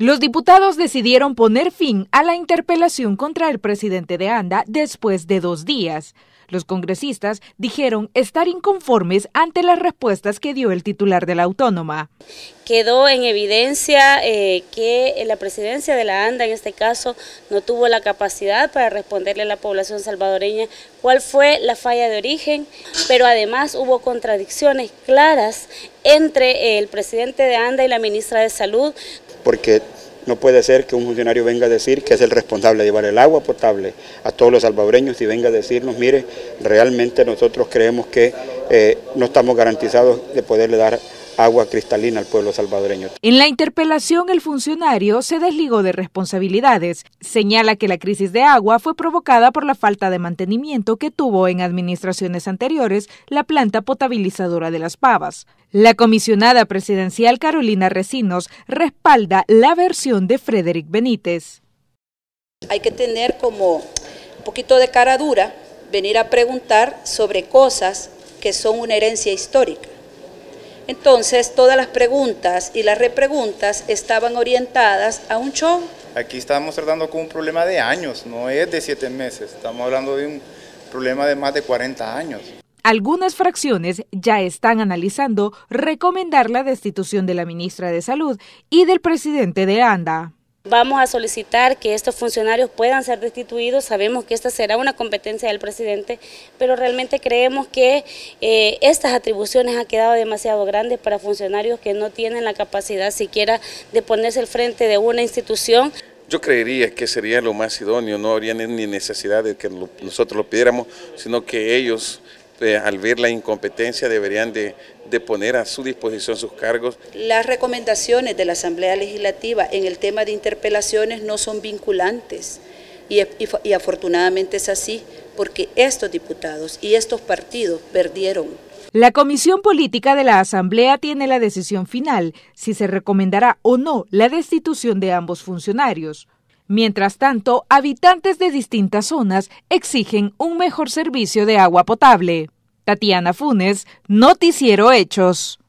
Los diputados decidieron poner fin a la interpelación contra el presidente de ANDA después de dos días. Los congresistas dijeron estar inconformes ante las respuestas que dio el titular de la autónoma. Quedó en evidencia eh, que la presidencia de la ANDA en este caso no tuvo la capacidad para responderle a la población salvadoreña cuál fue la falla de origen, pero además hubo contradicciones claras entre el presidente de ANDA y la ministra de Salud. Porque no puede ser que un funcionario venga a decir que es el responsable de llevar el agua potable a todos los salvadoreños y venga a decirnos, mire, realmente nosotros creemos que eh, no estamos garantizados de poderle dar agua cristalina al pueblo salvadoreño. En la interpelación, el funcionario se desligó de responsabilidades. Señala que la crisis de agua fue provocada por la falta de mantenimiento que tuvo en administraciones anteriores la planta potabilizadora de las pavas. La comisionada presidencial Carolina Recinos respalda la versión de Frederick Benítez. Hay que tener como un poquito de cara dura, venir a preguntar sobre cosas que son una herencia histórica entonces, todas las preguntas y las repreguntas estaban orientadas a un show. Aquí estamos tratando con un problema de años, no es de siete meses, estamos hablando de un problema de más de 40 años. Algunas fracciones ya están analizando recomendar la destitución de la ministra de Salud y del presidente de ANDA. Vamos a solicitar que estos funcionarios puedan ser destituidos, sabemos que esta será una competencia del presidente, pero realmente creemos que eh, estas atribuciones han quedado demasiado grandes para funcionarios que no tienen la capacidad siquiera de ponerse al frente de una institución. Yo creería que sería lo más idóneo, no habría ni necesidad de que nosotros lo pidiéramos, sino que ellos este, al ver la incompetencia deberían de, poner a su disposición sus cargos. Las recomendaciones de la Asamblea Legislativa en el tema de interpelaciones no son vinculantes y afortunadamente es así porque estos diputados y estos partidos perdieron. La Comisión Política de la Asamblea tiene la decisión final si se recomendará o no la destitución de ambos funcionarios. Mientras tanto, habitantes de distintas zonas exigen un mejor servicio de agua potable. Tatiana Funes, Noticiero Hechos.